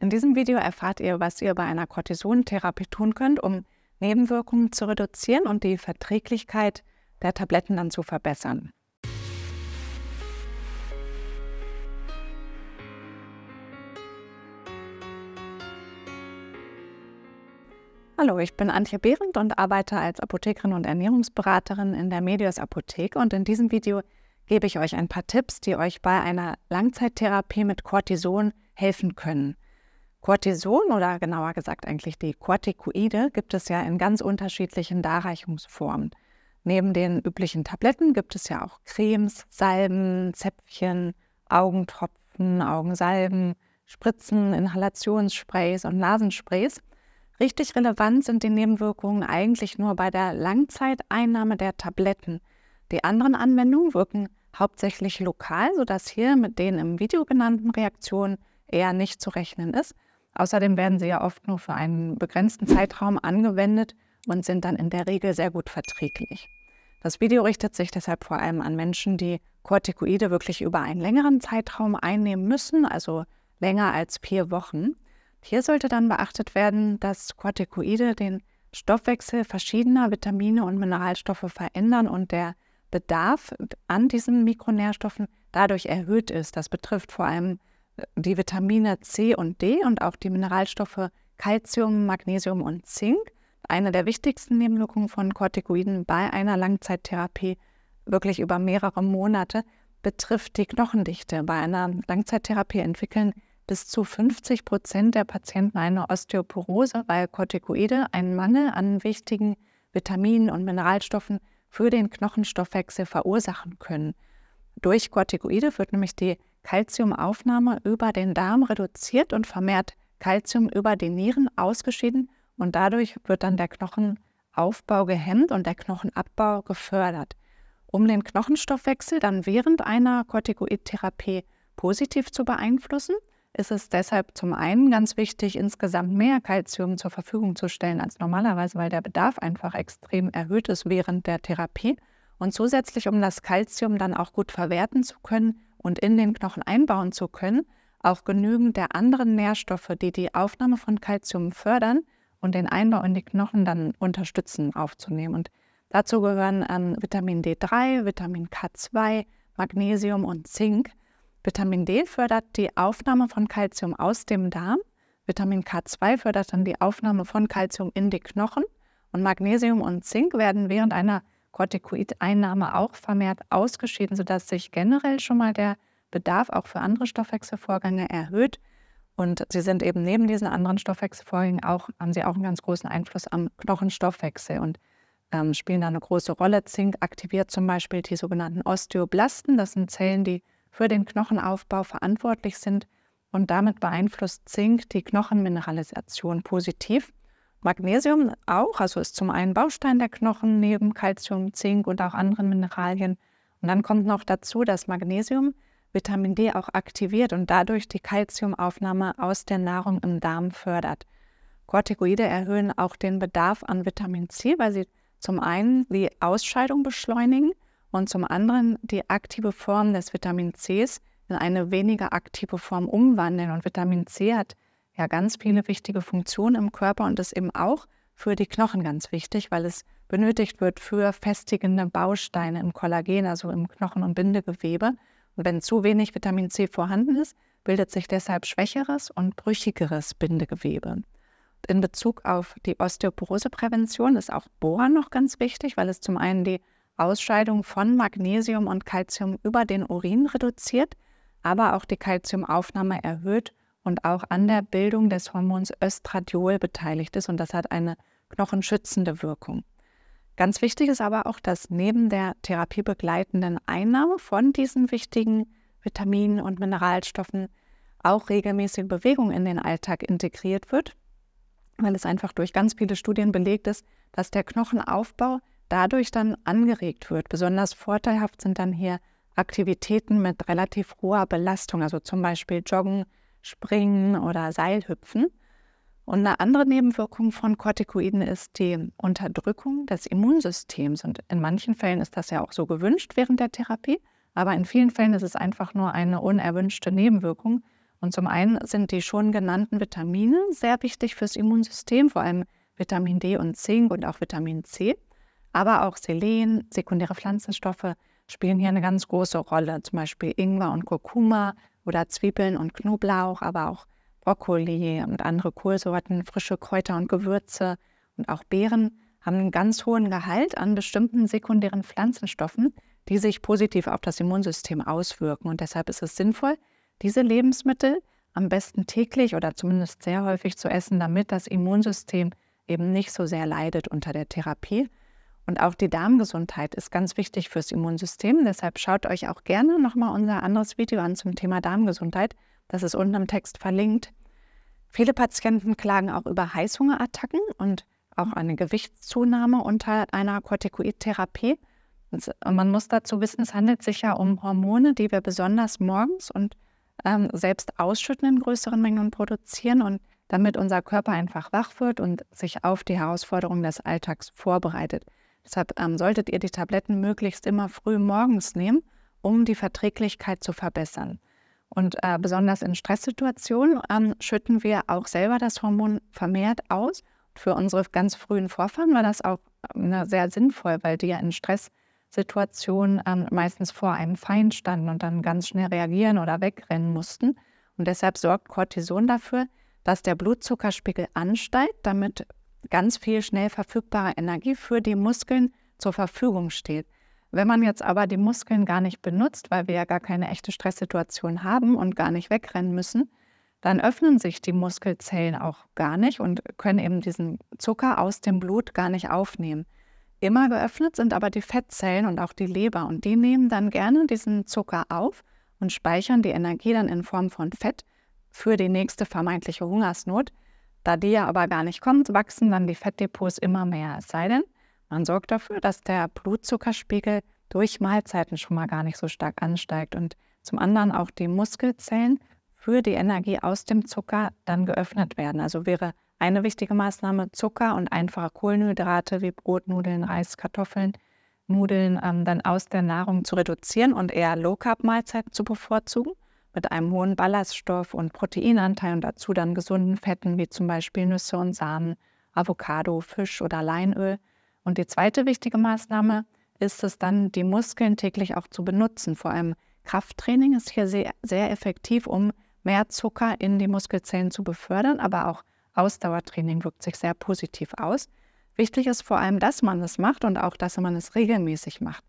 In diesem Video erfahrt ihr, was ihr bei einer Cortisontherapie tun könnt, um Nebenwirkungen zu reduzieren und die Verträglichkeit der Tabletten dann zu verbessern. Hallo, ich bin Antje Behrendt und arbeite als Apothekerin und Ernährungsberaterin in der Medios Apotheke und in diesem Video gebe ich euch ein paar Tipps, die euch bei einer Langzeittherapie mit Cortison helfen können. Cortison oder genauer gesagt eigentlich die Corticoide gibt es ja in ganz unterschiedlichen Darreichungsformen. Neben den üblichen Tabletten gibt es ja auch Cremes, Salben, Zäpfchen, Augentropfen, Augensalben, Spritzen, Inhalationssprays und Nasensprays. Richtig relevant sind die Nebenwirkungen eigentlich nur bei der Langzeiteinnahme der Tabletten. Die anderen Anwendungen wirken hauptsächlich lokal, sodass hier mit den im Video genannten Reaktionen eher nicht zu rechnen ist. Außerdem werden sie ja oft nur für einen begrenzten Zeitraum angewendet und sind dann in der Regel sehr gut verträglich. Das Video richtet sich deshalb vor allem an Menschen, die Corticoide wirklich über einen längeren Zeitraum einnehmen müssen, also länger als vier Wochen. Hier sollte dann beachtet werden, dass Corticoide den Stoffwechsel verschiedener Vitamine und Mineralstoffe verändern und der Bedarf an diesen Mikronährstoffen dadurch erhöht ist. Das betrifft vor allem die Vitamine C und D und auch die Mineralstoffe Calcium, Magnesium und Zink, eine der wichtigsten Nebenwirkungen von Corticoiden bei einer Langzeittherapie, wirklich über mehrere Monate, betrifft die Knochendichte. Bei einer Langzeittherapie entwickeln bis zu 50 Prozent der Patienten eine Osteoporose, weil Corticoide einen Mangel an wichtigen Vitaminen und Mineralstoffen für den Knochenstoffwechsel verursachen können. Durch Corticoide wird nämlich die Kalziumaufnahme über den Darm reduziert und vermehrt Kalzium über die Nieren ausgeschieden und dadurch wird dann der Knochenaufbau gehemmt und der Knochenabbau gefördert. Um den Knochenstoffwechsel dann während einer Corticoid-Therapie positiv zu beeinflussen, ist es deshalb zum einen ganz wichtig, insgesamt mehr Kalzium zur Verfügung zu stellen als normalerweise, weil der Bedarf einfach extrem erhöht ist während der Therapie. Und zusätzlich, um das Kalzium dann auch gut verwerten zu können, und in den Knochen einbauen zu können, auch genügend der anderen Nährstoffe, die die Aufnahme von Kalzium fördern und den Einbau in die Knochen dann unterstützen, aufzunehmen. Und dazu gehören ähm, Vitamin D3, Vitamin K2, Magnesium und Zink. Vitamin D fördert die Aufnahme von Kalzium aus dem Darm. Vitamin K2 fördert dann die Aufnahme von Kalzium in die Knochen. Und Magnesium und Zink werden während einer Corticoideinnahme auch vermehrt ausgeschieden, sodass sich generell schon mal der Bedarf auch für andere Stoffwechselvorgänge erhöht. Und sie sind eben neben diesen anderen Stoffwechselvorgängen auch, haben sie auch einen ganz großen Einfluss am Knochenstoffwechsel und ähm, spielen da eine große Rolle. Zink aktiviert zum Beispiel die sogenannten Osteoblasten. Das sind Zellen, die für den Knochenaufbau verantwortlich sind. Und damit beeinflusst Zink die Knochenmineralisation positiv. Magnesium auch, also ist zum einen Baustein der Knochen neben Kalzium, Zink und auch anderen Mineralien. Und dann kommt noch dazu, dass Magnesium Vitamin D auch aktiviert und dadurch die Kalziumaufnahme aus der Nahrung im Darm fördert. Corticoide erhöhen auch den Bedarf an Vitamin C, weil sie zum einen die Ausscheidung beschleunigen und zum anderen die aktive Form des Vitamin Cs in eine weniger aktive Form umwandeln. Und Vitamin C hat ja ganz viele wichtige Funktionen im Körper und ist eben auch für die Knochen ganz wichtig, weil es benötigt wird für festigende Bausteine im Kollagen, also im Knochen- und Bindegewebe. Und wenn zu wenig Vitamin C vorhanden ist, bildet sich deshalb schwächeres und brüchigeres Bindegewebe. In Bezug auf die Osteoporoseprävention ist auch Bohr noch ganz wichtig, weil es zum einen die Ausscheidung von Magnesium und Calcium über den Urin reduziert, aber auch die Calciumaufnahme erhöht und auch an der Bildung des Hormons Östradiol beteiligt ist und das hat eine knochenschützende Wirkung. Ganz wichtig ist aber auch, dass neben der therapiebegleitenden Einnahme von diesen wichtigen Vitaminen und Mineralstoffen auch regelmäßig Bewegung in den Alltag integriert wird, weil es einfach durch ganz viele Studien belegt ist, dass der Knochenaufbau dadurch dann angeregt wird. Besonders vorteilhaft sind dann hier Aktivitäten mit relativ hoher Belastung, also zum Beispiel Joggen, Springen oder Seilhüpfen. Und eine andere Nebenwirkung von Corticoiden ist die Unterdrückung des Immunsystems. Und in manchen Fällen ist das ja auch so gewünscht während der Therapie, aber in vielen Fällen ist es einfach nur eine unerwünschte Nebenwirkung. Und zum einen sind die schon genannten Vitamine sehr wichtig fürs Immunsystem, vor allem Vitamin D und Zink und auch Vitamin C. Aber auch Selen, sekundäre Pflanzenstoffe spielen hier eine ganz große Rolle, zum Beispiel Ingwer und Kurkuma oder Zwiebeln und Knoblauch, aber auch Brokkoli und andere Kohlsorten, frische Kräuter und Gewürze und auch Beeren haben einen ganz hohen Gehalt an bestimmten sekundären Pflanzenstoffen, die sich positiv auf das Immunsystem auswirken. Und deshalb ist es sinnvoll, diese Lebensmittel am besten täglich oder zumindest sehr häufig zu essen, damit das Immunsystem eben nicht so sehr leidet unter der Therapie. Und auch die Darmgesundheit ist ganz wichtig fürs Immunsystem. Deshalb schaut euch auch gerne nochmal unser anderes Video an zum Thema Darmgesundheit. Das ist unten im Text verlinkt. Viele Patienten klagen auch über Heißhungerattacken und auch eine Gewichtszunahme unter einer Corticoidtherapie. Und man muss dazu wissen, es handelt sich ja um Hormone, die wir besonders morgens und ähm, selbst ausschütten in größeren Mengen und produzieren. Und damit unser Körper einfach wach wird und sich auf die Herausforderungen des Alltags vorbereitet. Deshalb ähm, solltet ihr die Tabletten möglichst immer früh morgens nehmen, um die Verträglichkeit zu verbessern. Und äh, besonders in Stresssituationen ähm, schütten wir auch selber das Hormon vermehrt aus. Für unsere ganz frühen Vorfahren war das auch äh, sehr sinnvoll, weil die ja in Stresssituationen ähm, meistens vor einem Feind standen und dann ganz schnell reagieren oder wegrennen mussten. Und deshalb sorgt Cortison dafür, dass der Blutzuckerspiegel ansteigt, damit ganz viel schnell verfügbare Energie für die Muskeln zur Verfügung steht. Wenn man jetzt aber die Muskeln gar nicht benutzt, weil wir ja gar keine echte Stresssituation haben und gar nicht wegrennen müssen, dann öffnen sich die Muskelzellen auch gar nicht und können eben diesen Zucker aus dem Blut gar nicht aufnehmen. Immer geöffnet sind aber die Fettzellen und auch die Leber und die nehmen dann gerne diesen Zucker auf und speichern die Energie dann in Form von Fett für die nächste vermeintliche Hungersnot. Da die ja aber gar nicht kommt, wachsen dann die Fettdepots immer mehr. Es sei denn, man sorgt dafür, dass der Blutzuckerspiegel durch Mahlzeiten schon mal gar nicht so stark ansteigt und zum anderen auch die Muskelzellen für die Energie aus dem Zucker dann geöffnet werden. Also wäre eine wichtige Maßnahme Zucker und einfache Kohlenhydrate wie Brotnudeln, Reis, Kartoffeln, Nudeln ähm, dann aus der Nahrung zu reduzieren und eher Low-Carb-Mahlzeiten zu bevorzugen mit einem hohen Ballaststoff- und Proteinanteil und dazu dann gesunden Fetten wie zum Beispiel Nüsse und Samen, Avocado, Fisch oder Leinöl. Und die zweite wichtige Maßnahme ist es dann, die Muskeln täglich auch zu benutzen. Vor allem Krafttraining ist hier sehr, sehr effektiv, um mehr Zucker in die Muskelzellen zu befördern, aber auch Ausdauertraining wirkt sich sehr positiv aus. Wichtig ist vor allem, dass man es macht und auch, dass man es regelmäßig macht.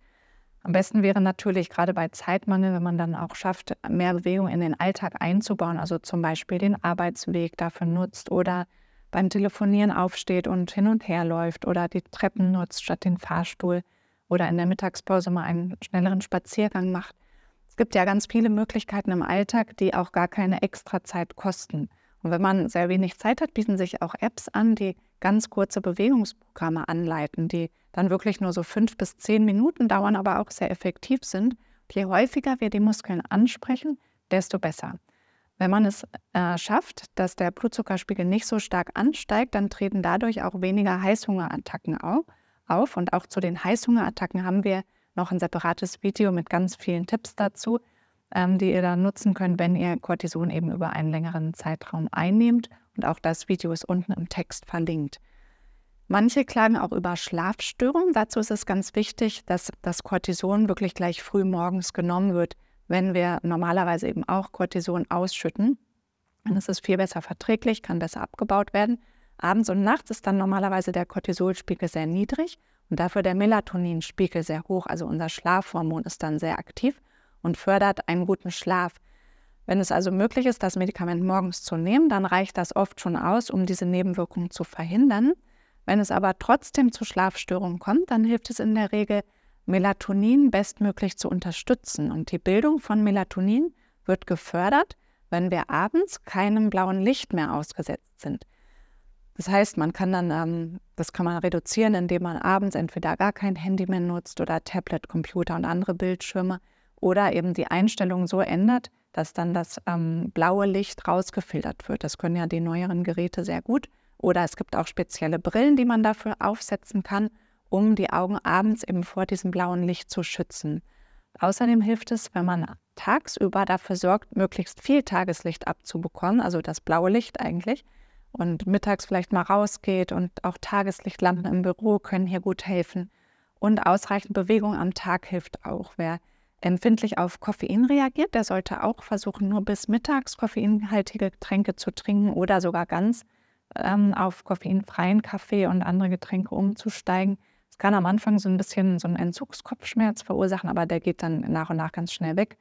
Am besten wäre natürlich gerade bei Zeitmangel, wenn man dann auch schafft, mehr Bewegung in den Alltag einzubauen, also zum Beispiel den Arbeitsweg dafür nutzt oder beim Telefonieren aufsteht und hin und her läuft oder die Treppen nutzt statt den Fahrstuhl oder in der Mittagspause mal einen schnelleren Spaziergang macht. Es gibt ja ganz viele Möglichkeiten im Alltag, die auch gar keine extra Zeit kosten. Und wenn man sehr wenig Zeit hat, bieten sich auch Apps an, die ganz kurze Bewegungsprogramme anleiten, die dann wirklich nur so fünf bis zehn Minuten dauern, aber auch sehr effektiv sind. Je häufiger wir die Muskeln ansprechen, desto besser. Wenn man es äh, schafft, dass der Blutzuckerspiegel nicht so stark ansteigt, dann treten dadurch auch weniger Heißhungerattacken auf. auf. Und auch zu den Heißhungerattacken haben wir noch ein separates Video mit ganz vielen Tipps dazu, ähm, die ihr dann nutzen könnt, wenn ihr Cortison eben über einen längeren Zeitraum einnehmt. Und auch das Video ist unten im Text verlinkt. Manche klagen auch über Schlafstörungen. Dazu ist es ganz wichtig, dass das Cortison wirklich gleich früh morgens genommen wird, wenn wir normalerweise eben auch Cortison ausschütten. Dann ist es viel besser verträglich, kann besser abgebaut werden. Abends und nachts ist dann normalerweise der Cortisolspiegel sehr niedrig und dafür der Melatoninspiegel sehr hoch. Also unser Schlafhormon ist dann sehr aktiv und fördert einen guten Schlaf. Wenn es also möglich ist, das Medikament morgens zu nehmen, dann reicht das oft schon aus, um diese Nebenwirkungen zu verhindern. Wenn es aber trotzdem zu Schlafstörungen kommt, dann hilft es in der Regel, Melatonin bestmöglich zu unterstützen. Und die Bildung von Melatonin wird gefördert, wenn wir abends keinem blauen Licht mehr ausgesetzt sind. Das heißt, man kann dann, ähm, das kann man reduzieren, indem man abends entweder gar kein Handy mehr nutzt oder Tablet, Computer und andere Bildschirme oder eben die Einstellung so ändert, dass dann das ähm, blaue Licht rausgefiltert wird. Das können ja die neueren Geräte sehr gut. Oder es gibt auch spezielle Brillen, die man dafür aufsetzen kann, um die Augen abends eben vor diesem blauen Licht zu schützen. Außerdem hilft es, wenn man tagsüber dafür sorgt, möglichst viel Tageslicht abzubekommen, also das blaue Licht eigentlich, und mittags vielleicht mal rausgeht und auch Tageslichtlampen im Büro können hier gut helfen. Und ausreichend Bewegung am Tag hilft auch. Wer empfindlich auf Koffein reagiert, der sollte auch versuchen, nur bis mittags koffeinhaltige Getränke zu trinken oder sogar ganz ähm, auf koffeinfreien Kaffee und andere Getränke umzusteigen. Es kann am Anfang so ein bisschen so einen Entzugskopfschmerz verursachen, aber der geht dann nach und nach ganz schnell weg.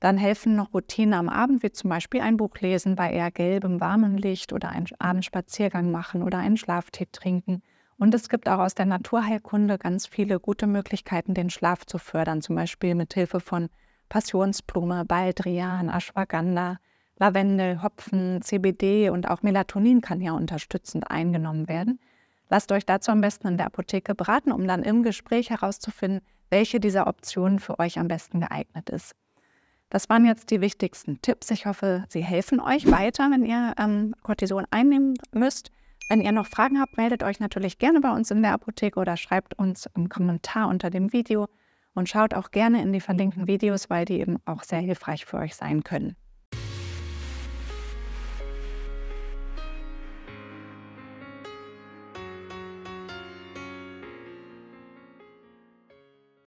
Dann helfen noch Routinen am Abend, wie zum Beispiel ein Buch lesen bei eher gelbem, warmem Licht oder einen Abendspaziergang machen oder einen Schlaftee trinken. Und es gibt auch aus der Naturheilkunde ganz viele gute Möglichkeiten, den Schlaf zu fördern, zum Beispiel mit Hilfe von Passionsblume, Baldrian, Ashwagandha, Lavendel, Hopfen, CBD und auch Melatonin kann ja unterstützend eingenommen werden. Lasst euch dazu am besten in der Apotheke beraten, um dann im Gespräch herauszufinden, welche dieser Optionen für euch am besten geeignet ist. Das waren jetzt die wichtigsten Tipps. Ich hoffe, sie helfen euch weiter, wenn ihr ähm, Cortison einnehmen müsst. Wenn ihr noch Fragen habt, meldet euch natürlich gerne bei uns in der Apotheke oder schreibt uns einen Kommentar unter dem Video und schaut auch gerne in die verlinkten Videos, weil die eben auch sehr hilfreich für euch sein können.